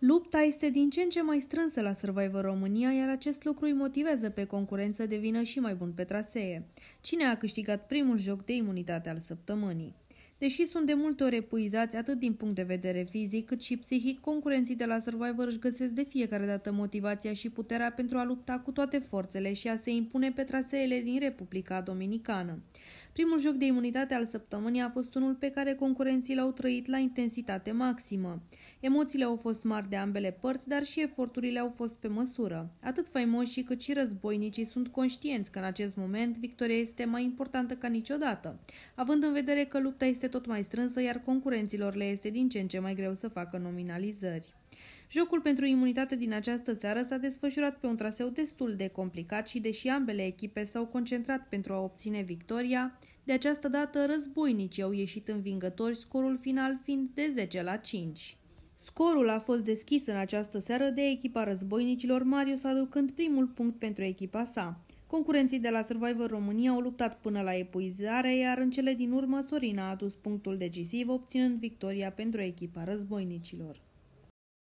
Lupta este din ce în ce mai strânsă la Survivor România, iar acest lucru îi motivează pe concurență să devină și mai bun pe trasee. Cine a câștigat primul joc de imunitate al săptămânii? Deși sunt de multe ori epuizați atât din punct de vedere fizic cât și psihic, concurenții de la Survivor își găsesc de fiecare dată motivația și puterea pentru a lupta cu toate forțele și a se impune pe traseele din Republica Dominicană. Primul joc de imunitate al săptămânii a fost unul pe care concurenții l-au trăit la intensitate maximă. Emoțiile au fost mari de ambele părți, dar și eforturile au fost pe măsură. Atât faimoșii cât și războinicii sunt conștienți că în acest moment victoria este mai importantă ca niciodată, având în vedere că lupta este tot mai strânsă, iar concurenților le este din ce în ce mai greu să facă nominalizări. Jocul pentru imunitate din această seară s-a desfășurat pe un traseu destul de complicat și deși ambele echipe s-au concentrat pentru a obține victoria, de această dată războinicii au ieșit învingători, scorul final fiind de 10 la 5. Scorul a fost deschis în această seară de echipa războinicilor Marius aducând primul punct pentru echipa sa. Concurenții de la Survivor România au luptat până la epuizare, iar în cele din urmă Sorina a adus punctul decisiv, obținând victoria pentru echipa războinicilor.